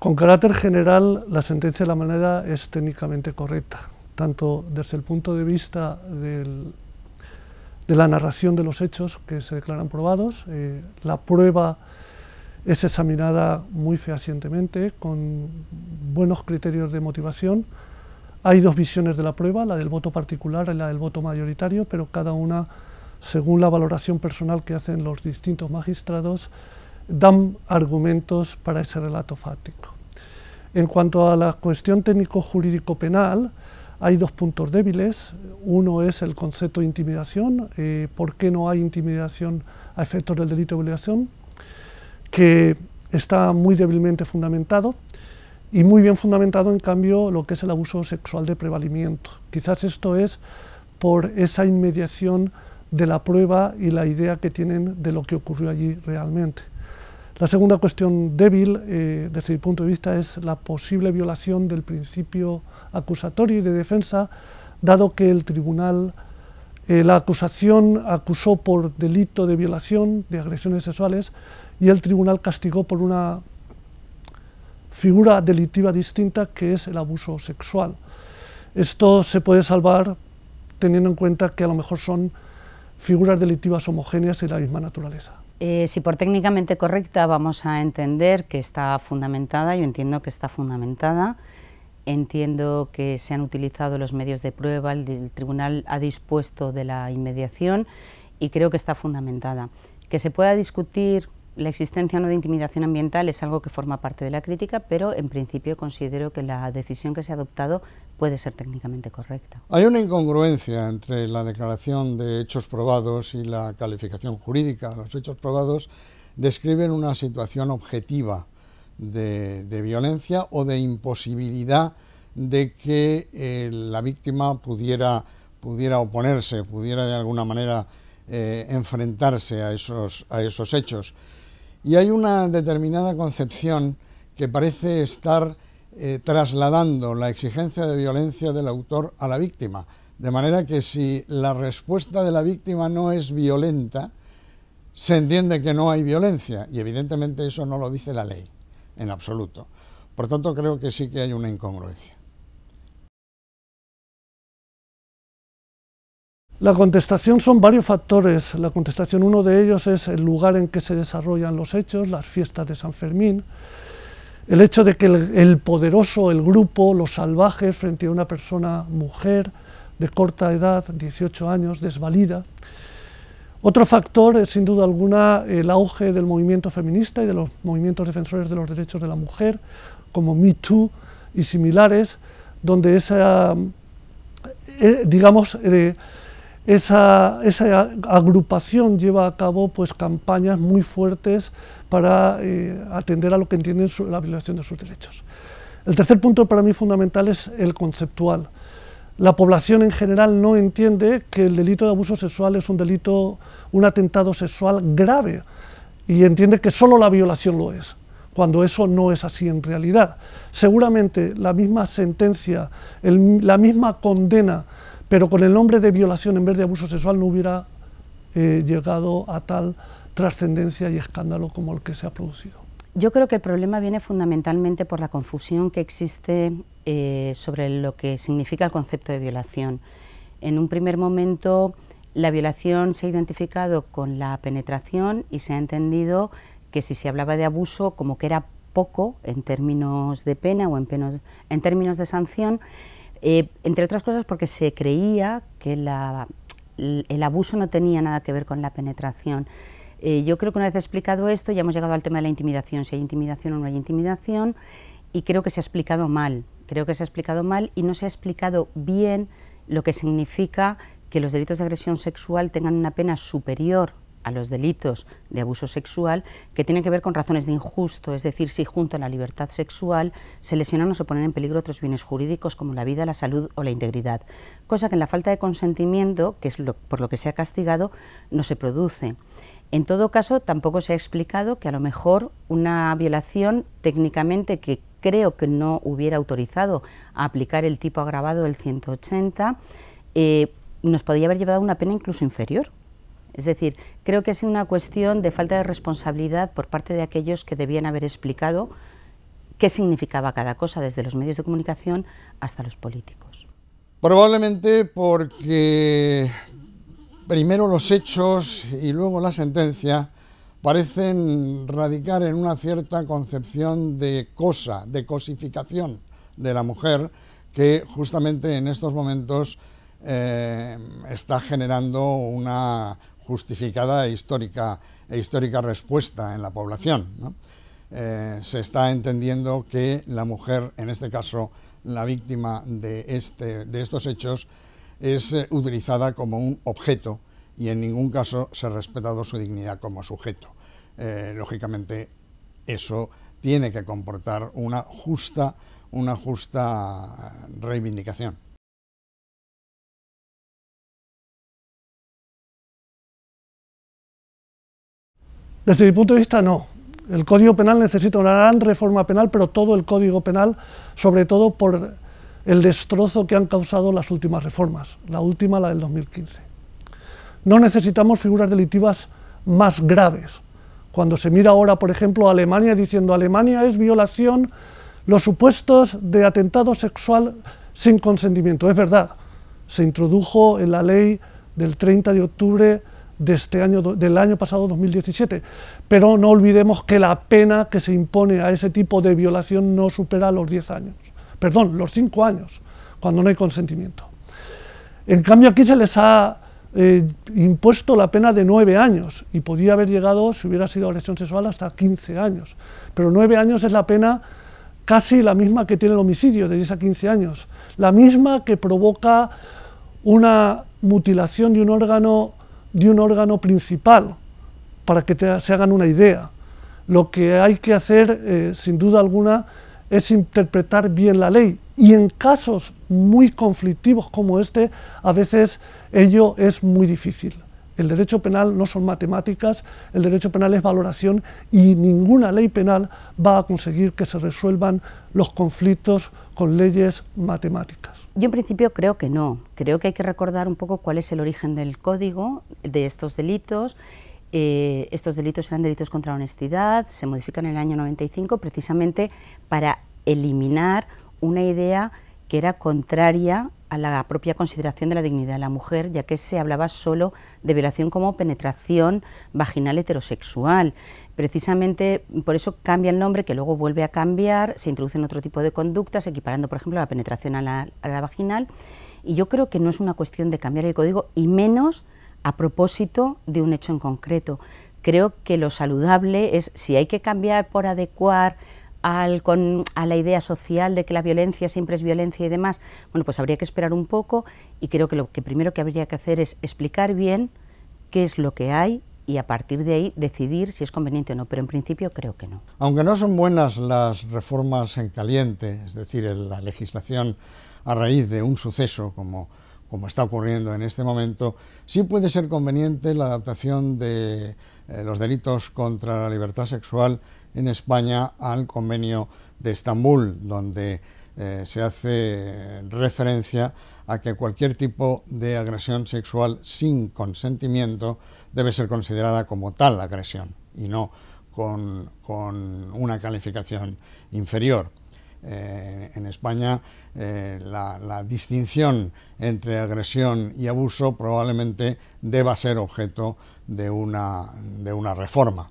Con carácter general, la sentencia de la moneda es técnicamente correcta, tanto desde el punto de vista de la narración de los hechos que se declaran probados, eh, la prueba es examinada muy fehacientemente, con buenos criterios de motivación. Hay dos visiones de la prueba, la del voto particular y la del voto mayoritario, pero cada una, según la valoración personal que hacen los distintos magistrados, dan argumentos para ese relato fáctico. En cuanto a la cuestión técnico-jurídico-penal, hay dos puntos débiles. Uno es el concepto de intimidación, eh, por qué no hay intimidación a efectos del delito de obligación, que está muy débilmente fundamentado y muy bien fundamentado, en cambio, lo que es el abuso sexual de prevalimiento. Quizás esto es por esa inmediación de la prueba y la idea que tienen de lo que ocurrió allí realmente. La segunda cuestión débil, eh, desde mi punto de vista, es la posible violación del principio acusatorio y de defensa, dado que el tribunal, eh, la acusación acusó por delito de violación, de agresiones sexuales, y el tribunal castigó por una figura delictiva distinta que es el abuso sexual. Esto se puede salvar teniendo en cuenta que a lo mejor son figuras delictivas homogéneas de la misma naturaleza. Eh, si por técnicamente correcta vamos a entender que está fundamentada, yo entiendo que está fundamentada, entiendo que se han utilizado los medios de prueba, el tribunal ha dispuesto de la inmediación y creo que está fundamentada. Que se pueda discutir la existencia o no de intimidación ambiental es algo que forma parte de la crítica, pero en principio considero que la decisión que se ha adoptado puede ser técnicamente correcta. Hay una incongruencia entre la declaración de hechos probados y la calificación jurídica. Los hechos probados describen una situación objetiva de, violencia o de imposibilidad de que eh, la víctima pudiera, pudiera oponerse, pudiera de alguna manera eh, enfrentarse a esos, a esos hechos. Y hay una determinada concepción que parece estar eh, trasladando la exigencia de violencia del autor a la víctima. De manera que si la respuesta de la víctima no es violenta, se entiende que no hay violencia y evidentemente eso no lo dice la ley en absoluto. Por tanto, creo que sí que hay una incongruencia. La contestación son varios factores. La contestación, uno de ellos es el lugar en que se desarrollan los hechos, las fiestas de San Fermín. El hecho de que el, poderoso, el grupo, los salvajes, frente a una persona mujer de corta edad, 18 años, desvalida. Otro factor es sin duda alguna el auge del movimiento feminista y de los movimientos defensores de los derechos de la mujer, como Me y similares, donde esa, eh, digamos, eh, esa, agrupación lleva a cabo pues, campañas muy fuertes para eh, atender a lo que entienden la violación de sus derechos. El tercer punto para mí fundamental es el conceptual. La población en general no entiende que el delito de abuso sexual es un delito, un atentado sexual grave y entiende que solo la violación lo es, cuando eso no es así en realidad. Seguramente la misma sentencia, la misma condena pero con el nombre de violación en vez de abuso sexual no hubiera eh, llegado a tal trascendencia y escándalo como el que se ha producido. Yo creo que el problema viene fundamentalmente por la confusión que existe eh, sobre lo que significa el concepto de violación. En un primer momento, la violación se ha identificado con la penetración y se ha entendido que si se hablaba de abuso, como que era poco en términos de pena o en términos de sanción, eh, entre otras cosas porque se creía que el abuso no tenía nada que ver con la penetración. Eh, yo creo que una vez explicado esto ya hemos llegado al tema de la intimidación, si hay intimidación o no hay intimidación, y creo que se ha explicado mal, creo que se ha explicado mal y no se ha explicado bien lo que significa que los delitos de agresión sexual tengan una pena superior a los delitos de abuso sexual que tienen que ver con razones de injusto, es decir, si junto a la libertad sexual se lesionan o se ponen en peligro otros bienes jurídicos como la vida, la salud o la integridad, cosa que en la falta de consentimiento, que es por lo que se ha castigado, no se produce. En todo caso, tampoco se ha explicado que a lo mejor una violación técnicamente que creo que no hubiera autorizado a aplicar el tipo agravado del 180, eh, nos podría haber llevado a una pena incluso inferior, es decir, creo que es una cuestión de falta de responsabilidad por parte de aquellos que debían haber explicado qué significaba cada cosa, desde los medios de comunicación hasta los políticos. Probablemente porque primero los hechos y luego la sentencia parecen radicar en una cierta concepción de cosa, de cosificación de la mujer, que justamente en estos momentos eh, está generando una, justificada e histórica, e histórica respuesta en la población. Eh, se está entendiendo que la mujer, en este caso la víctima de, este, de estos hechos, es eh, utilizada como un objeto y en ningún caso se ha respetado su dignidad como sujeto. Eh, lógicamente, eso tiene que comportar una justa, una justa reivindicación. Desde mi punto de vista, no. El Código Penal necesita una gran reforma penal, pero todo el Código Penal, sobre todo por el destrozo que han causado las últimas reformas, la última, la del 2015. No necesitamos figuras delictivas más graves. Cuando se mira ahora, por ejemplo, a Alemania diciendo Alemania es violación, los supuestos de atentado sexual sin consentimiento. Es verdad, se introdujo en la ley del 30 de octubre de este año, del año pasado 2017. Pero no olvidemos que la pena que se impone a ese tipo de violación no supera los 10 años, perdón, los 5 años, cuando no hay consentimiento. En cambio aquí se les ha eh, impuesto la pena de 9 años y podría haber llegado, si hubiera sido agresión sexual, hasta 15 años. Pero 9 años es la pena casi la misma que tiene el homicidio, de 10 a 15 años, la misma que provoca una mutilación de un órgano de un órgano principal, para que se hagan una idea. Lo que hay que hacer, eh, sin duda alguna, es interpretar bien la ley. Y en casos muy conflictivos como este, a veces ello es muy difícil. El derecho penal no son matemáticas, el derecho penal es valoración y ninguna ley penal va a conseguir que se resuelvan los conflictos con leyes matemáticas? Yo en principio creo que no. Creo que hay que recordar un poco cuál es el origen del código de estos delitos. Eh, estos delitos eran delitos contra la honestidad, se modifican en el año 95 precisamente para eliminar una idea que era contraria a la propia consideración de la dignidad de la mujer, ya que se hablaba solo de violación como penetración vaginal heterosexual. Precisamente por eso cambia el nombre, que luego vuelve a cambiar, se introducen otro tipo de conductas, equiparando, por ejemplo, la penetración a la vaginal. Y yo creo que no es una cuestión de cambiar el código, y menos a propósito de un hecho en concreto. Creo que lo saludable es, si hay que cambiar por adecuar con, a la idea social de que la violencia siempre es violencia y demás, bueno, pues habría que esperar un poco y creo que lo que primero que habría que hacer es explicar bien qué es lo que hay y a partir de ahí decidir si es conveniente o no, pero en principio creo que no. Aunque no son buenas las reformas en caliente, es decir, la legislación a raíz de un suceso como como está ocurriendo en este momento, sí puede ser conveniente la adaptación de eh, los delitos contra la libertad sexual en España al Convenio de Estambul, donde eh, se hace referencia a que cualquier tipo de agresión sexual sin consentimiento debe ser considerada como tal agresión y no con una calificación inferior. Eh, en España eh, la, distinción entre agresión y abuso probablemente deba ser objeto de una, reforma.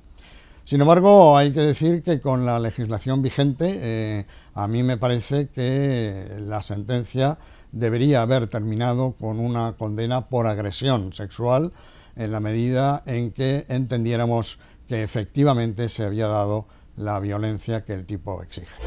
Sin embargo, hay que decir que con la legislación vigente, eh, a mí me parece que la sentencia debería haber terminado con una condena por agresión sexual en la medida en que entendiéramos que efectivamente se había dado la violencia que el tipo exige.